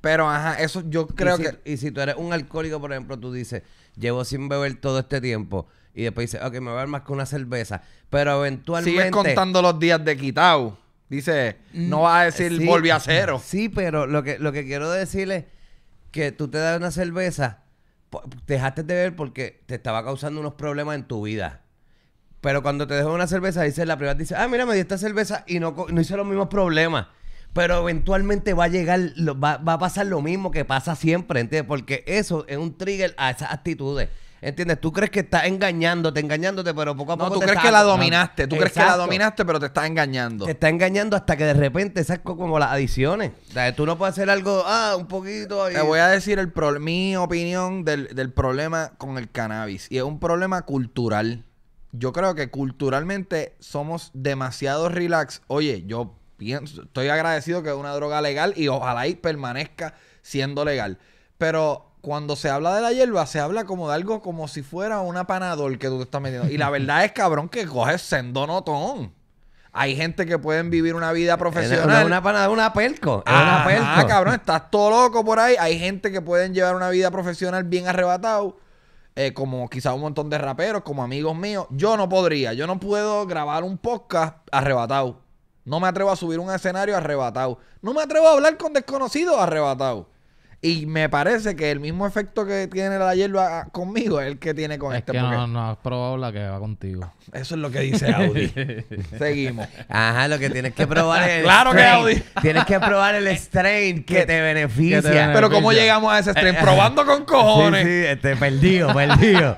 Pero ajá, eso yo creo que. Y si tú eres un alcohólico, por ejemplo, tú dices, llevo sin beber todo este tiempo. Y después dices, ok, me voy a dar más que una cerveza. Pero eventualmente. Sigues contando los días de quitado. Dice, no mm, va a decir volví a cero. Sí, pero lo que, lo que quiero decir es que tú te das una cerveza, dejaste de beber porque te estaba causando unos problemas en tu vida. Pero cuando te dejas una cerveza, dice la privada, dice, ah, mira, me di esta cerveza y no, no hice los mismos problemas. Pero eventualmente va a llegar, va, a pasar lo mismo que pasa siempre, ¿entiendes? Porque eso es un trigger a esas actitudes. ¿Entiendes? Tú crees que estás engañándote, engañándote, pero poco a poco. No, tú crees que la dominaste. Tú crees que la dominaste, pero te estás engañando. Te está engañando hasta que de repente saco como las adiciones. O tú no puedes hacer algo, ah, un poquito. Te voy a decir el pro... mi opinión del, del problema con el cannabis. Y es un problema cultural. Yo creo que culturalmente somos demasiado relax. Oye, yo estoy agradecido que es una droga legal y ojalá y permanezca siendo legal. Pero cuando se habla de la hierba, se habla como de algo como si fuera un apanador que tú te estás metiendo. Y la verdad es, cabrón, que coges sendonotón. Hay gente que pueden vivir una vida profesional. una, Panadol, una pelco Ah, cabrón, estás todo loco por ahí. Hay gente que pueden llevar una vida profesional bien arrebatado. Eh, como quizá un montón de raperos, como amigos míos. Yo no podría. Yo no puedo grabar un podcast arrebatado. No me atrevo a subir un escenario arrebatado. No me atrevo a hablar con desconocidos arrebatado. Y me parece que el mismo efecto que tiene la hierba ah, conmigo es el que tiene con este. Que no, no has probado la que va contigo. Eso es lo que dice Audi. Seguimos. Ajá, lo que tienes que probar es Claro que Audi. Tienes que probar el strain que, te beneficia. Pero ¿cómo llegamos a ese strain? Probando con cojones. Sí, sí, este, perdido, perdido.